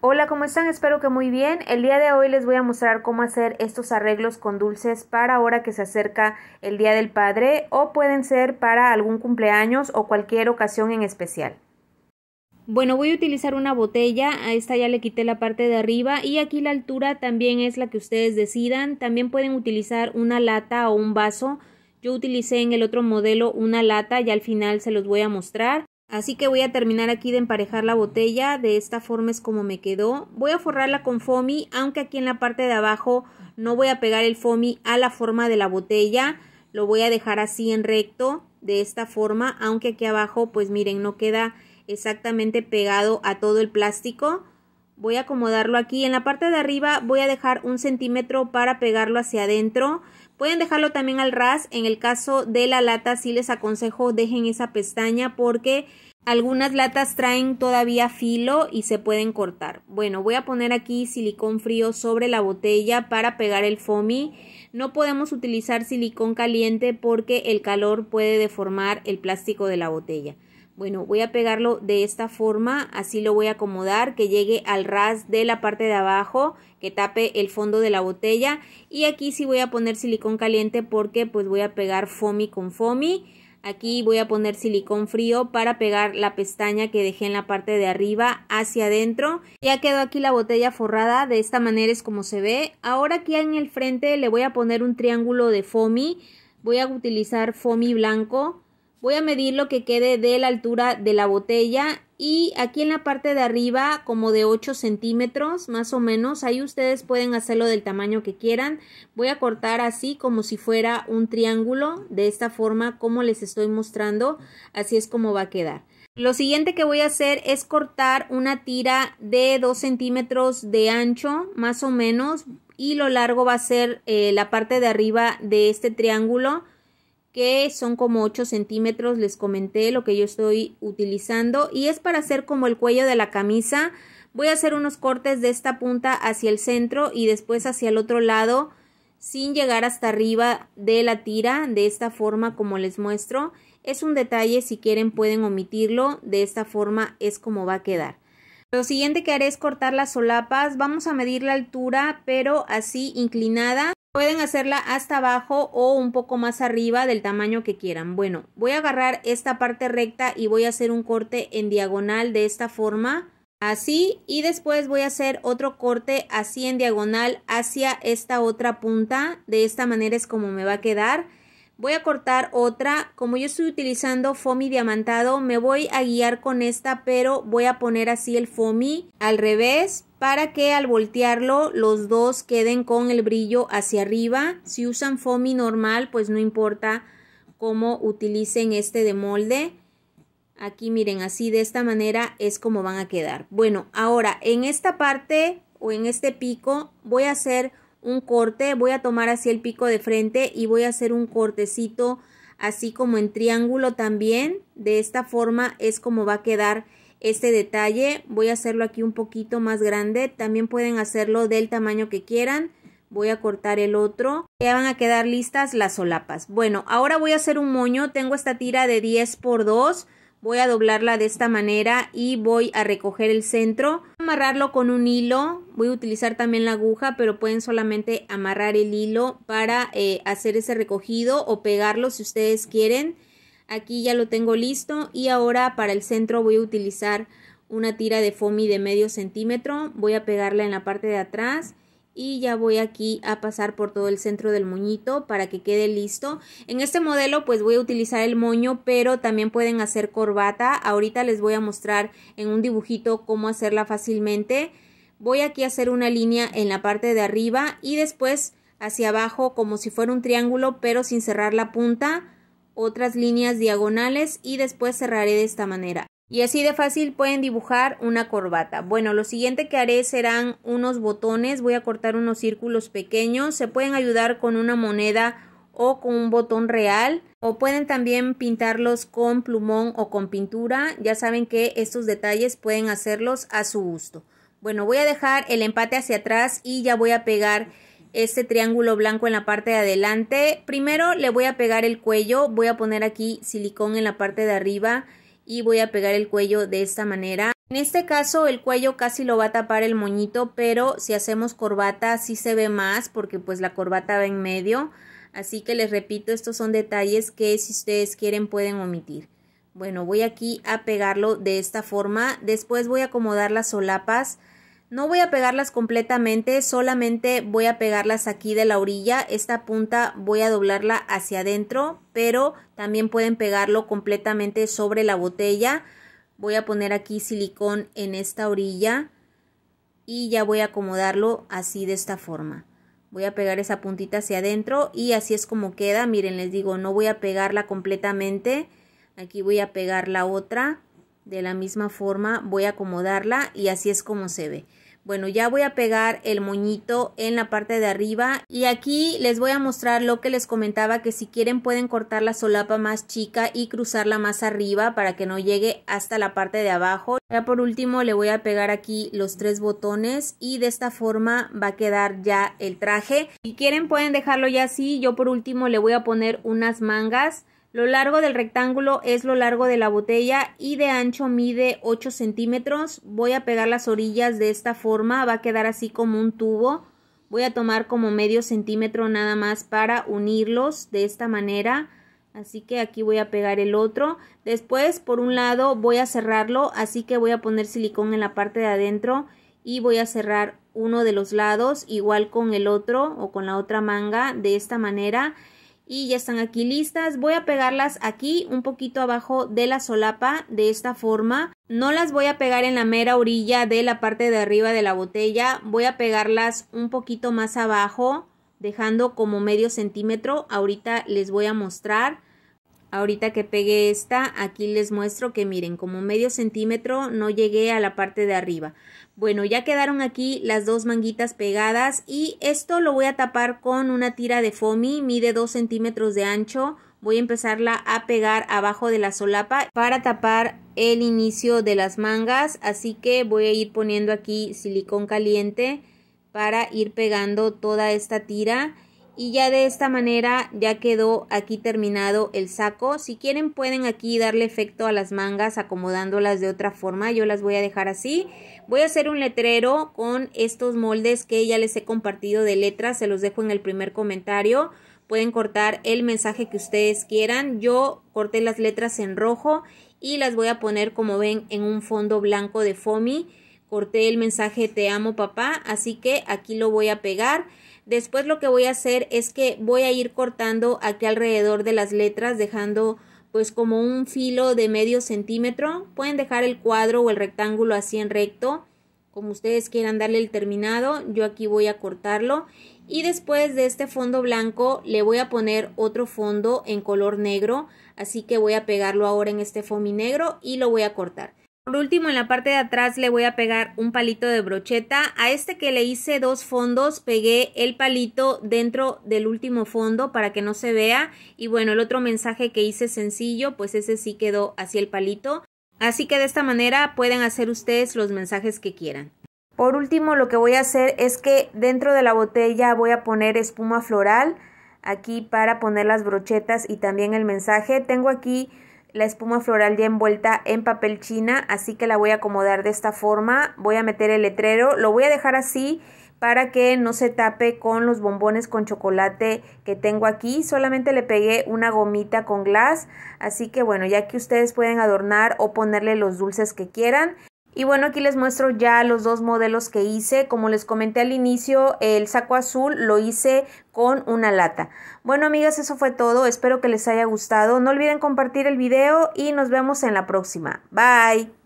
Hola, ¿cómo están? Espero que muy bien. El día de hoy les voy a mostrar cómo hacer estos arreglos con dulces para ahora que se acerca el Día del Padre o pueden ser para algún cumpleaños o cualquier ocasión en especial. Bueno, voy a utilizar una botella, a esta ya le quité la parte de arriba y aquí la altura también es la que ustedes decidan. También pueden utilizar una lata o un vaso. Yo utilicé en el otro modelo una lata, y al final se los voy a mostrar. Así que voy a terminar aquí de emparejar la botella, de esta forma es como me quedó. Voy a forrarla con foamy, aunque aquí en la parte de abajo no voy a pegar el foamy a la forma de la botella. Lo voy a dejar así en recto, de esta forma, aunque aquí abajo, pues miren, no queda exactamente pegado a todo el plástico. Voy a acomodarlo aquí. En la parte de arriba voy a dejar un centímetro para pegarlo hacia adentro. Pueden dejarlo también al ras. En el caso de la lata sí les aconsejo dejen esa pestaña porque algunas latas traen todavía filo y se pueden cortar. Bueno, voy a poner aquí silicón frío sobre la botella para pegar el foamy. No podemos utilizar silicón caliente porque el calor puede deformar el plástico de la botella. Bueno, voy a pegarlo de esta forma, así lo voy a acomodar, que llegue al ras de la parte de abajo, que tape el fondo de la botella. Y aquí sí voy a poner silicón caliente porque pues voy a pegar foamy con foamy. Aquí voy a poner silicón frío para pegar la pestaña que dejé en la parte de arriba hacia adentro. Ya quedó aquí la botella forrada, de esta manera es como se ve. Ahora aquí en el frente le voy a poner un triángulo de foamy. Voy a utilizar foamy blanco voy a medir lo que quede de la altura de la botella y aquí en la parte de arriba como de 8 centímetros más o menos ahí ustedes pueden hacerlo del tamaño que quieran voy a cortar así como si fuera un triángulo de esta forma como les estoy mostrando así es como va a quedar lo siguiente que voy a hacer es cortar una tira de 2 centímetros de ancho más o menos y lo largo va a ser eh, la parte de arriba de este triángulo que son como 8 centímetros, les comenté lo que yo estoy utilizando y es para hacer como el cuello de la camisa. Voy a hacer unos cortes de esta punta hacia el centro y después hacia el otro lado sin llegar hasta arriba de la tira de esta forma como les muestro. Es un detalle, si quieren pueden omitirlo, de esta forma es como va a quedar. Lo siguiente que haré es cortar las solapas, vamos a medir la altura pero así inclinada Pueden hacerla hasta abajo o un poco más arriba del tamaño que quieran. Bueno, voy a agarrar esta parte recta y voy a hacer un corte en diagonal de esta forma. Así y después voy a hacer otro corte así en diagonal hacia esta otra punta. De esta manera es como me va a quedar. Voy a cortar otra. Como yo estoy utilizando foamy diamantado me voy a guiar con esta pero voy a poner así el foamy al revés para que al voltearlo los dos queden con el brillo hacia arriba. Si usan foamy normal, pues no importa cómo utilicen este de molde. Aquí miren, así de esta manera es como van a quedar. Bueno, ahora en esta parte o en este pico voy a hacer un corte, voy a tomar así el pico de frente y voy a hacer un cortecito así como en triángulo también. De esta forma es como va a quedar este detalle. Voy a hacerlo aquí un poquito más grande. También pueden hacerlo del tamaño que quieran. Voy a cortar el otro. Ya van a quedar listas las solapas. Bueno, ahora voy a hacer un moño. Tengo esta tira de 10 por 2. Voy a doblarla de esta manera y voy a recoger el centro. Amarrarlo con un hilo. Voy a utilizar también la aguja, pero pueden solamente amarrar el hilo para eh, hacer ese recogido o pegarlo si ustedes quieren. Aquí ya lo tengo listo y ahora para el centro voy a utilizar una tira de foamy de medio centímetro. Voy a pegarla en la parte de atrás y ya voy aquí a pasar por todo el centro del moñito para que quede listo. En este modelo pues voy a utilizar el moño pero también pueden hacer corbata. Ahorita les voy a mostrar en un dibujito cómo hacerla fácilmente. Voy aquí a hacer una línea en la parte de arriba y después hacia abajo como si fuera un triángulo pero sin cerrar la punta otras líneas diagonales y después cerraré de esta manera. Y así de fácil pueden dibujar una corbata. Bueno, lo siguiente que haré serán unos botones. Voy a cortar unos círculos pequeños. Se pueden ayudar con una moneda o con un botón real o pueden también pintarlos con plumón o con pintura. Ya saben que estos detalles pueden hacerlos a su gusto. Bueno, voy a dejar el empate hacia atrás y ya voy a pegar este triángulo blanco en la parte de adelante. Primero le voy a pegar el cuello, voy a poner aquí silicón en la parte de arriba y voy a pegar el cuello de esta manera. En este caso el cuello casi lo va a tapar el moñito, pero si hacemos corbata si se ve más porque pues la corbata va en medio. Así que les repito, estos son detalles que si ustedes quieren pueden omitir. Bueno, voy aquí a pegarlo de esta forma. Después voy a acomodar las solapas no voy a pegarlas completamente, solamente voy a pegarlas aquí de la orilla. Esta punta voy a doblarla hacia adentro, pero también pueden pegarlo completamente sobre la botella. Voy a poner aquí silicón en esta orilla y ya voy a acomodarlo así de esta forma. Voy a pegar esa puntita hacia adentro y así es como queda. Miren, les digo, no voy a pegarla completamente. Aquí voy a pegar la otra de la misma forma voy a acomodarla y así es como se ve bueno ya voy a pegar el moñito en la parte de arriba y aquí les voy a mostrar lo que les comentaba que si quieren pueden cortar la solapa más chica y cruzarla más arriba para que no llegue hasta la parte de abajo ya por último le voy a pegar aquí los tres botones y de esta forma va a quedar ya el traje si quieren pueden dejarlo ya así yo por último le voy a poner unas mangas lo largo del rectángulo es lo largo de la botella y de ancho mide 8 centímetros. Voy a pegar las orillas de esta forma, va a quedar así como un tubo. Voy a tomar como medio centímetro nada más para unirlos de esta manera. Así que aquí voy a pegar el otro. Después por un lado voy a cerrarlo, así que voy a poner silicón en la parte de adentro y voy a cerrar uno de los lados igual con el otro o con la otra manga de esta manera y ya están aquí listas. Voy a pegarlas aquí un poquito abajo de la solapa de esta forma. No las voy a pegar en la mera orilla de la parte de arriba de la botella. Voy a pegarlas un poquito más abajo dejando como medio centímetro. Ahorita les voy a mostrar. Ahorita que pegué esta, aquí les muestro que miren, como medio centímetro no llegué a la parte de arriba. Bueno, ya quedaron aquí las dos manguitas pegadas y esto lo voy a tapar con una tira de foamy, mide 2 centímetros de ancho. Voy a empezarla a pegar abajo de la solapa para tapar el inicio de las mangas. Así que voy a ir poniendo aquí silicón caliente para ir pegando toda esta tira y ya de esta manera ya quedó aquí terminado el saco si quieren pueden aquí darle efecto a las mangas acomodándolas de otra forma yo las voy a dejar así voy a hacer un letrero con estos moldes que ya les he compartido de letras se los dejo en el primer comentario pueden cortar el mensaje que ustedes quieran yo corté las letras en rojo y las voy a poner como ven en un fondo blanco de foamy corté el mensaje te amo papá así que aquí lo voy a pegar Después lo que voy a hacer es que voy a ir cortando aquí alrededor de las letras dejando pues como un filo de medio centímetro. Pueden dejar el cuadro o el rectángulo así en recto como ustedes quieran darle el terminado. Yo aquí voy a cortarlo y después de este fondo blanco le voy a poner otro fondo en color negro. Así que voy a pegarlo ahora en este foamy negro y lo voy a cortar. Por último, en la parte de atrás le voy a pegar un palito de brocheta. A este que le hice dos fondos, pegué el palito dentro del último fondo para que no se vea. Y bueno, el otro mensaje que hice sencillo, pues ese sí quedó así el palito. Así que de esta manera pueden hacer ustedes los mensajes que quieran. Por último, lo que voy a hacer es que dentro de la botella voy a poner espuma floral aquí para poner las brochetas y también el mensaje. Tengo aquí la espuma floral ya envuelta en papel china, así que la voy a acomodar de esta forma. Voy a meter el letrero, lo voy a dejar así para que no se tape con los bombones con chocolate que tengo aquí. Solamente le pegué una gomita con glass, así que bueno, ya que ustedes pueden adornar o ponerle los dulces que quieran. Y bueno, aquí les muestro ya los dos modelos que hice. Como les comenté al inicio, el saco azul lo hice con una lata. Bueno, amigas, eso fue todo. Espero que les haya gustado. No olviden compartir el video y nos vemos en la próxima. Bye.